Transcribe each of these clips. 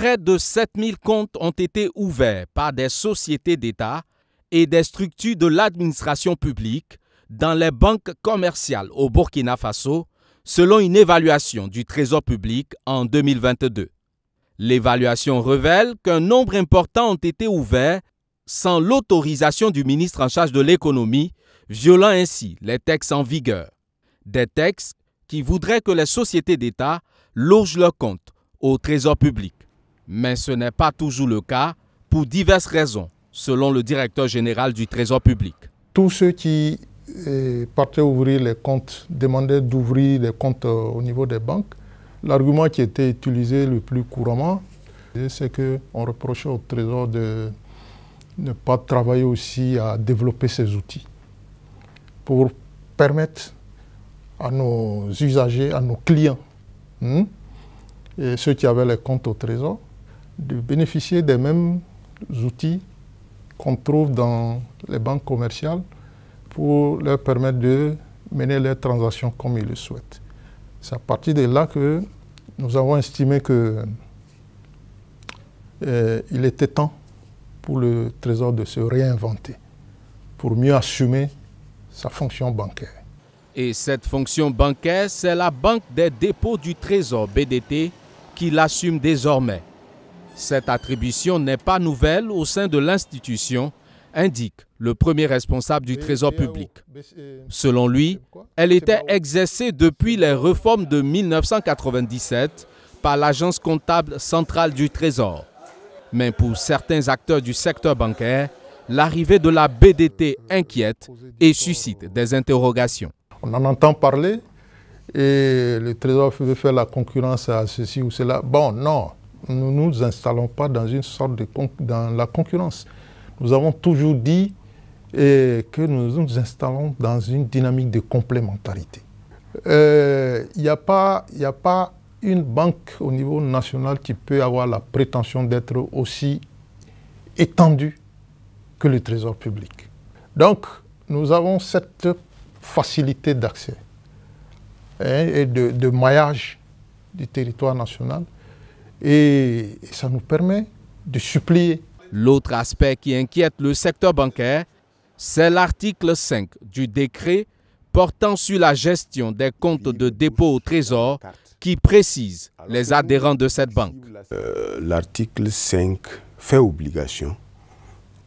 près de 7000 comptes ont été ouverts par des sociétés d'État et des structures de l'administration publique dans les banques commerciales au Burkina Faso, selon une évaluation du Trésor public en 2022. L'évaluation révèle qu'un nombre important ont été ouverts sans l'autorisation du ministre en charge de l'économie, violant ainsi les textes en vigueur. Des textes qui voudraient que les sociétés d'État logent leurs comptes au Trésor public mais ce n'est pas toujours le cas pour diverses raisons, selon le directeur général du Trésor public. Tous ceux qui eh, partaient ouvrir les comptes demandaient d'ouvrir les comptes euh, au niveau des banques. L'argument qui était utilisé le plus couramment, c'est qu'on reprochait au Trésor de ne pas travailler aussi à développer ces outils pour permettre à nos usagers, à nos clients, hmm, et ceux qui avaient les comptes au Trésor, de bénéficier des mêmes outils qu'on trouve dans les banques commerciales pour leur permettre de mener leurs transactions comme ils le souhaitent. C'est à partir de là que nous avons estimé que euh, était temps pour le Trésor de se réinventer, pour mieux assumer sa fonction bancaire. Et cette fonction bancaire, c'est la Banque des dépôts du Trésor BDT qui l'assume désormais. Cette attribution n'est pas nouvelle au sein de l'institution, indique le premier responsable du Trésor public. Selon lui, elle était exercée depuis les réformes de 1997 par l'Agence comptable centrale du Trésor. Mais pour certains acteurs du secteur bancaire, l'arrivée de la BDT inquiète et suscite des interrogations. On en entend parler et le Trésor veut faire la concurrence à ceci ou cela. Bon, non, nous ne nous installons pas dans une sorte de dans la concurrence. Nous avons toujours dit eh, que nous nous installons dans une dynamique de complémentarité. Euh, il n'y a, pas, a pas une banque au niveau national qui peut avoir la prétention d'être aussi étendue que le trésor public. Donc, nous avons cette facilité d'accès hein, et de, de maillage du territoire national et ça nous permet de supplier. L'autre aspect qui inquiète le secteur bancaire, c'est l'article 5 du décret portant sur la gestion des comptes de dépôt au trésor qui précise les adhérents de cette banque. Euh, l'article 5 fait obligation,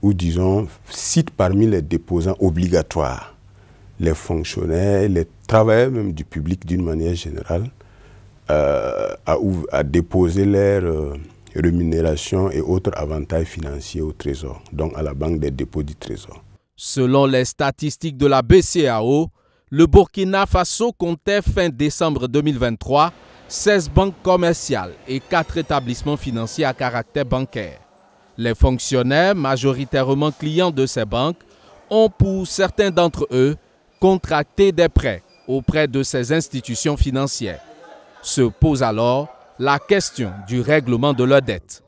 ou disons, cite parmi les déposants obligatoires les fonctionnaires, les travailleurs même du public d'une manière générale, euh, à, déposer leur euh, rémunérations rémunération et autres avantages financiers au Trésor, donc à la Banque des dépôts du Trésor. Selon les statistiques de la BCAO, le Burkina Faso comptait fin décembre 2023 16 banques commerciales et 4 établissements financiers à caractère bancaire. Les fonctionnaires, majoritairement clients de ces banques, ont pour certains d'entre eux contracté des prêts auprès de ces institutions financières. Se pose alors la question du règlement de leur dette.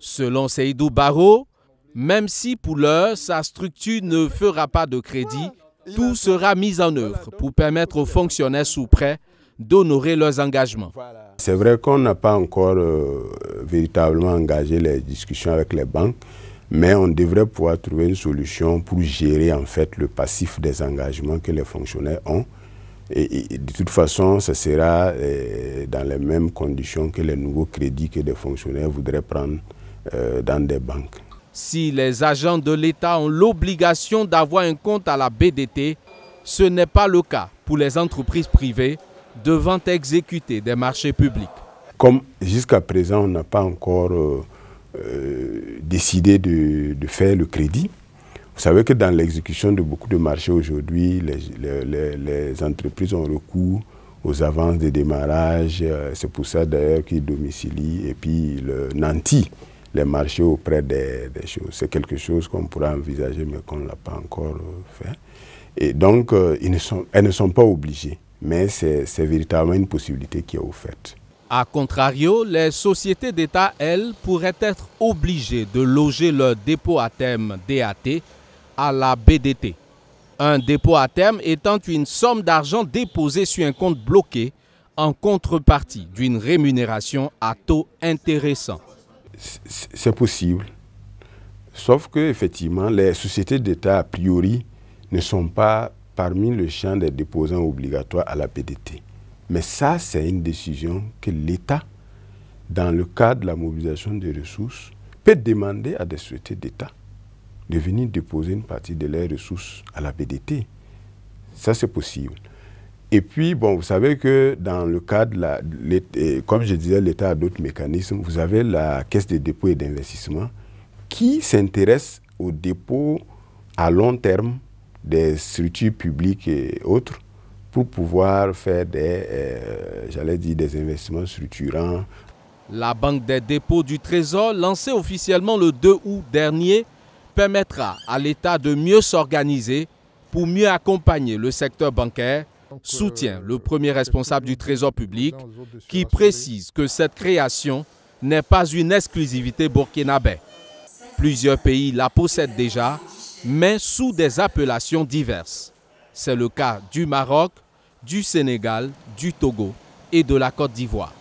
Selon Seydou barreau, même si pour l'heure sa structure ne fera pas de crédit, tout sera mis en œuvre pour permettre aux fonctionnaires sous prêt d'honorer leurs engagements. C'est vrai qu'on n'a pas encore euh, véritablement engagé les discussions avec les banques, mais on devrait pouvoir trouver une solution pour gérer en fait le passif des engagements que les fonctionnaires ont. Et, de toute façon, ce sera euh, dans les mêmes conditions que les nouveaux crédits que des fonctionnaires voudraient prendre euh, dans des banques. Si les agents de l'État ont l'obligation d'avoir un compte à la BDT, ce n'est pas le cas pour les entreprises privées devant exécuter des marchés publics. Comme jusqu'à présent, on n'a pas encore euh, décidé de, faire le crédit, vous savez que dans l'exécution de beaucoup de marchés aujourd'hui, les, entreprises ont recours aux avances de démarrage. Euh, c'est pour ça d'ailleurs qu'ils domicilient et puis le euh, nantis les marchés auprès des, choses. C'est quelque chose qu'on pourra envisager mais qu'on ne l'a pas encore euh, fait. Et donc, ils ne sont, elles ne sont pas obligées, mais c'est véritablement une possibilité qui est offerte. A contrario, les sociétés d'État, elles, pourraient être obligées de loger leurs dépôts à thème DAT à la BDT. Un dépôt à terme étant une somme d'argent déposée sur un compte bloqué en contrepartie d'une rémunération à taux intéressant. C'est possible. Sauf que, effectivement, les sociétés d'État, a priori, ne sont pas parmi le champ des déposants obligatoires à la BDT. Mais ça, c'est une décision que l'État, dans le cadre de la mobilisation des ressources, peut demander à des sociétés d'État de venir déposer une partie de leurs ressources à la BDT. Ça, c'est possible. Et puis, bon, vous savez que dans le cadre, la, comme je disais, l'État a d'autres mécanismes. Vous avez la Caisse des dépôts et d'investissement qui s'intéresse aux dépôts à long terme des structures publiques et autres pour pouvoir faire des, euh, j'allais dire, des investissements structurants. La Banque des dépôts du Trésor, lancée officiellement le 2 août dernier, permettra à l'État de mieux s'organiser pour mieux accompagner le secteur bancaire, soutient le premier responsable du Trésor public qui précise que cette création n'est pas une exclusivité burkinabé. Plusieurs pays la possèdent déjà, mais sous des appellations diverses. C'est le cas du Maroc, du Sénégal, du Togo et de la Côte d'Ivoire.